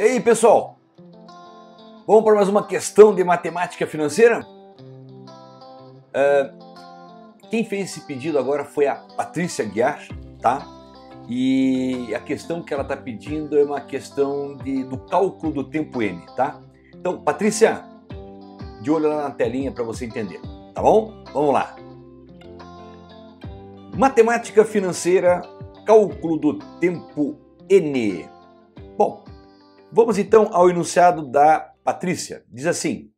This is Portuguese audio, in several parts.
E aí, pessoal? Vamos para mais uma questão de matemática financeira? Uh, quem fez esse pedido agora foi a Patrícia Guiar, tá? E a questão que ela está pedindo é uma questão de, do cálculo do tempo N, tá? Então, Patrícia, de olho lá na telinha para você entender, tá bom? Vamos lá. Matemática financeira, cálculo do tempo N. Bom, Vamos então ao enunciado da Patrícia. Diz assim: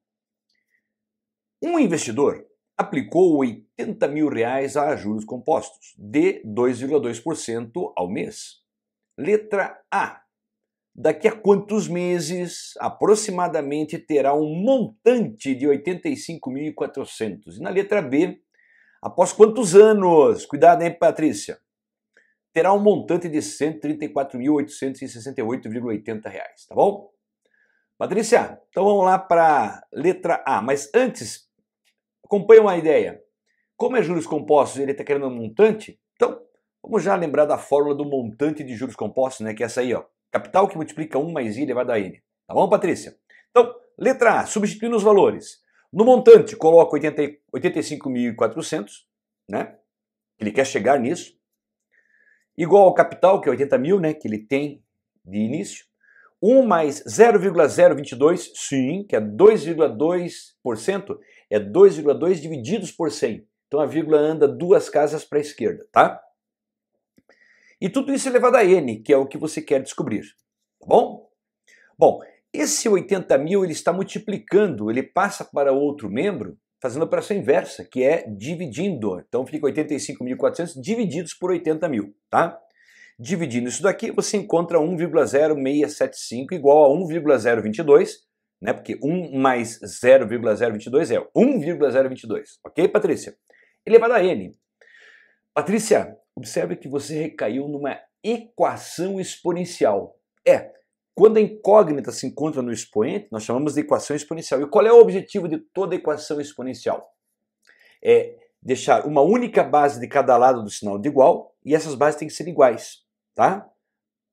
Um investidor aplicou 80 mil reais a juros compostos, de 2,2% ao mês. Letra A. Daqui a quantos meses, aproximadamente, terá um montante de 85.400? E na letra B, após quantos anos? Cuidado hein, Patrícia terá um montante de R$ 134.868,80, tá bom? Patrícia, então vamos lá para letra A. Mas antes, acompanha uma ideia. Como é juros compostos ele está querendo um montante, então vamos já lembrar da fórmula do montante de juros compostos, né? Que é essa aí, ó. Capital que multiplica 1 mais I elevado a N. Tá bom, Patrícia? Então, letra A, substituindo os valores. No montante, coloco 85.400, né? Ele quer chegar nisso igual ao capital, que é 80 mil, né, que ele tem de início. 1 mais 0,022, sim, que é 2,2%, é 2,2 divididos por 100. Então a vírgula anda duas casas para a esquerda, tá? E tudo isso elevado é a n, que é o que você quer descobrir, tá bom? Bom, esse 80 mil ele está multiplicando, ele passa para outro membro, fazendo a operação inversa, que é dividindo. Então fica 85.400 divididos por 80 mil, tá? Dividindo isso daqui, você encontra 1,0675 igual a 1,022, né? Porque 1 mais 0,022 é 1,022, ok, Patrícia? Elevado a n. Patrícia, observe que você recaiu numa equação exponencial. É, quando a incógnita se encontra no expoente, nós chamamos de equação exponencial. E qual é o objetivo de toda equação exponencial? É deixar uma única base de cada lado do sinal de igual e essas bases têm que ser iguais, tá?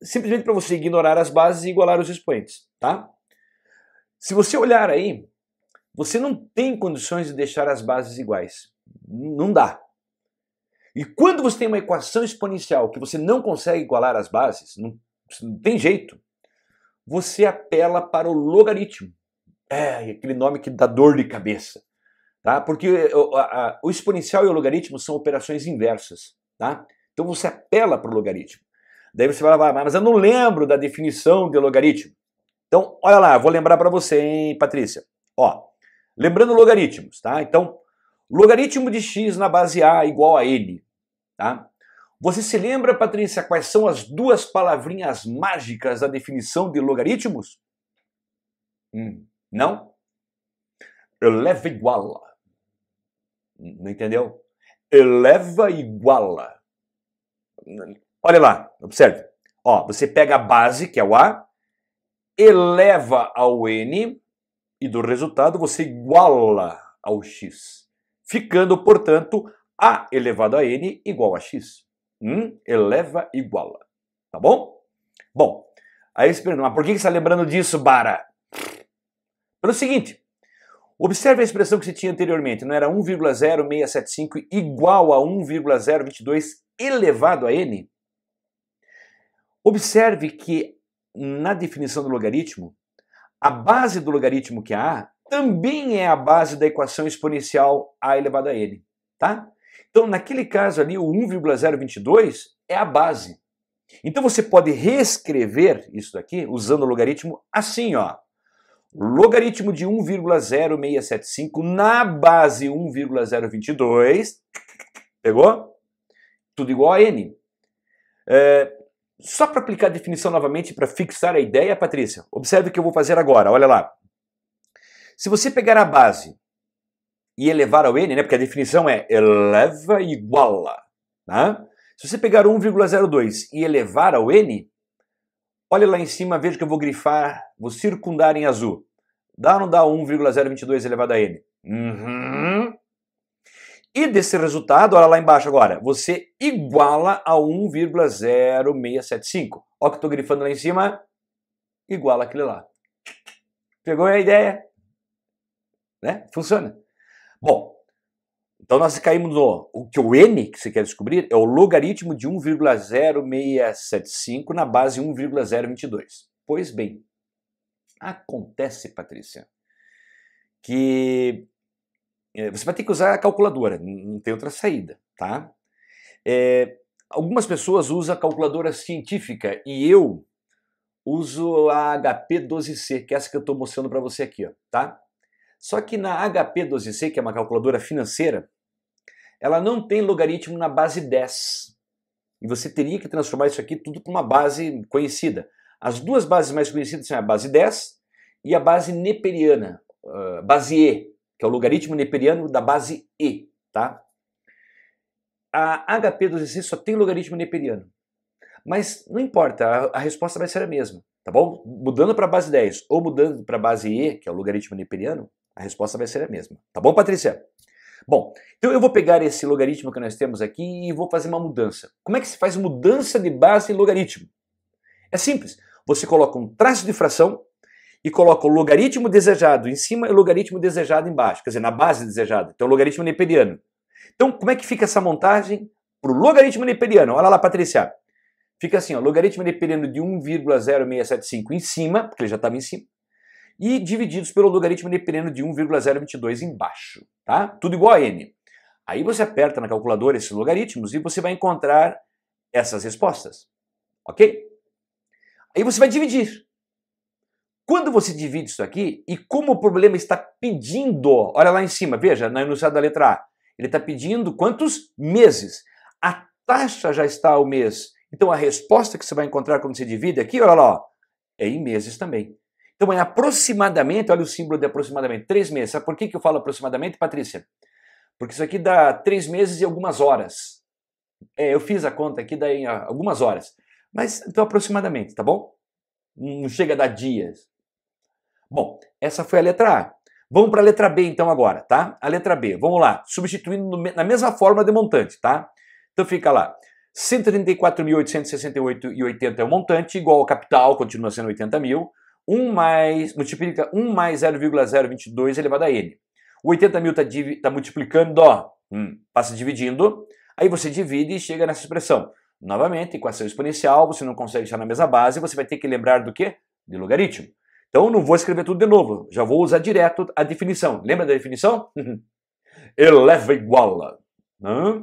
Simplesmente para você ignorar as bases e igualar os expoentes, tá? Se você olhar aí, você não tem condições de deixar as bases iguais. Não dá. E quando você tem uma equação exponencial que você não consegue igualar as bases, não, não tem jeito, você apela para o logaritmo. É, aquele nome que dá dor de cabeça. Tá? Porque o, a, o exponencial e o logaritmo são operações inversas. Tá? Então você apela para o logaritmo. Daí você vai lá, ah, mas eu não lembro da definição de logaritmo. Então, olha lá, vou lembrar para você, hein, Patrícia. Ó, lembrando logaritmos, tá? Então, logaritmo de x na base a é igual a n, tá? Você se lembra, Patrícia, quais são as duas palavrinhas mágicas da definição de logaritmos? Hum, não? Eleva iguala. Hum, não entendeu? Eleva iguala. Olha lá, observe. Ó, você pega a base, que é o A, eleva ao N e do resultado você iguala ao X. Ficando, portanto, A elevado a N igual a X. 1 hum? eleva iguala. Tá bom? Bom, aí você pergunta, mas por que você está lembrando disso, Bara? Pelo seguinte, observe a expressão que você tinha anteriormente, não era 1,0675 igual a 1,022 elevado a n? Observe que na definição do logaritmo, a base do logaritmo que é a também é a base da equação exponencial a elevado a n, tá? Então, naquele caso ali, o 1,022 é a base. Então você pode reescrever isso daqui usando o logaritmo assim, ó. Logaritmo de 1,0675 na base 1,022, pegou? Tudo igual a n. É, só para aplicar a definição novamente, para fixar a ideia, Patrícia, observe o que eu vou fazer agora, olha lá. Se você pegar a base e elevar ao n, né? Porque a definição é eleva e iguala, tá? Se você pegar 1,02 e elevar ao n, olha lá em cima, veja que eu vou grifar, vou circundar em azul. Dá ou não dá 1,022 elevado a n? Uhum. E desse resultado, olha lá embaixo agora, você iguala a 1,0675. Olha que eu tô grifando lá em cima, iguala aquele lá. Pegou a ideia? Né? Funciona. Bom, então nós caímos no. O que o N que você quer descobrir é o logaritmo de 1,0675 na base 1,022. Pois bem, acontece, Patrícia, que eh, você vai ter que usar a calculadora, não tem outra saída, tá? É, algumas pessoas usam a calculadora científica e eu uso a HP 12C, que é essa que eu estou mostrando para você aqui, ó, tá? Só que na HP12C, que é uma calculadora financeira, ela não tem logaritmo na base 10. E você teria que transformar isso aqui tudo para uma base conhecida. As duas bases mais conhecidas são a base 10 e a base neperiana, uh, base E, que é o logaritmo neperiano da base E, tá? A HP12C só tem logaritmo neperiano. Mas não importa, a, a resposta vai ser a mesma, tá bom? Mudando para a base 10 ou mudando para a base E, que é o logaritmo neperiano, a resposta vai ser a mesma. Tá bom, Patrícia? Bom, então eu vou pegar esse logaritmo que nós temos aqui e vou fazer uma mudança. Como é que se faz mudança de base em logaritmo? É simples. Você coloca um traço de fração e coloca o logaritmo desejado em cima e o logaritmo desejado embaixo, quer dizer, na base desejada. Então, logaritmo neperiano. Então, como é que fica essa montagem para o logaritmo neperiano? Olha lá, Patrícia. Fica assim, ó, logaritmo neperiano de 1,0675 em cima, porque ele já estava em cima, e divididos pelo logaritmo neperiano de 1,022 embaixo, tá? Tudo igual a n. Aí você aperta na calculadora esses logaritmos e você vai encontrar essas respostas, ok? Aí você vai dividir. Quando você divide isso aqui, e como o problema está pedindo, olha lá em cima, veja, na enunciado da letra A, ele está pedindo quantos meses. A taxa já está ao mês. Então a resposta que você vai encontrar quando você divide aqui, olha lá, ó, é em meses também. Então é aproximadamente, olha o símbolo de aproximadamente, três meses. Sabe por que, que eu falo aproximadamente, Patrícia? Porque isso aqui dá três meses e algumas horas. É, eu fiz a conta aqui, dá em ah, algumas horas. Mas então aproximadamente, tá bom? Não chega a dar dias. Bom, essa foi a letra A. Vamos para a letra B então agora, tá? A letra B, vamos lá, substituindo no, na mesma forma de montante, tá? Então fica lá, 134.868,80 é o montante, igual ao capital, continua sendo 80 mil, 1 mais, multiplica 1 mais 0,022 elevado a n. O 80 mil está tá multiplicando, ó, passa hum, tá dividindo, aí você divide e chega nessa expressão. Novamente, equação exponencial, você não consegue estar na mesma base, você vai ter que lembrar do quê? De logaritmo. Então, não vou escrever tudo de novo, já vou usar direto a definição. Lembra da definição? Eleva iguala. Hã?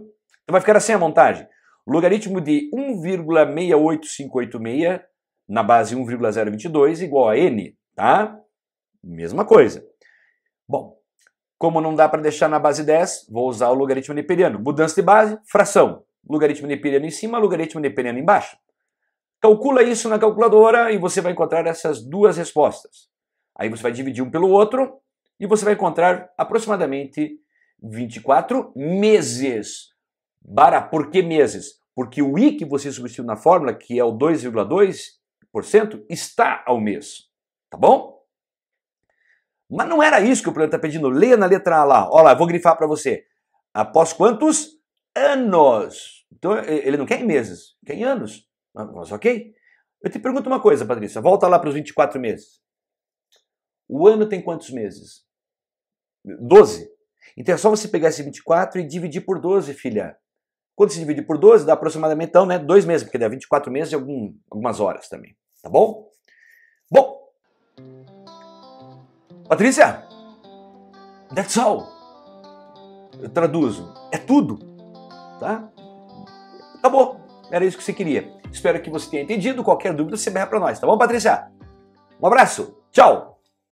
Então vai ficar assim a montagem. Logaritmo de 1,68586 na base 1,022 igual a n, tá? Mesma coisa. Bom, como não dá para deixar na base 10, vou usar o logaritmo neperiano. Mudança de base, fração. Logaritmo neperiano em cima, logaritmo neperiano embaixo. Calcula isso na calculadora e você vai encontrar essas duas respostas. Aí você vai dividir um pelo outro e você vai encontrar aproximadamente 24 meses. para por que meses? Porque o i que você substituiu na fórmula, que é o 2,2, está ao mês. Tá bom? Mas não era isso que o problema está pedindo. Leia na letra A lá. Olha lá, vou grifar para você. Após quantos anos? Então ele não quer em meses, quer em anos. Ah, mas ok? Eu te pergunto uma coisa, Patrícia. Volta lá para os 24 meses. O ano tem quantos meses? 12. Então é só você pegar esse 24 e dividir por 12, filha. Quando se divide por 12, dá aproximadamente, então, né, dois meses, porque dá 24 meses e algum, algumas horas também. Tá bom? Bom. Patrícia, that's all. Eu traduzo. É tudo. Tá? Acabou. Era isso que você queria. Espero que você tenha entendido. Qualquer dúvida, você berra para nós. Tá bom, Patrícia? Um abraço. Tchau.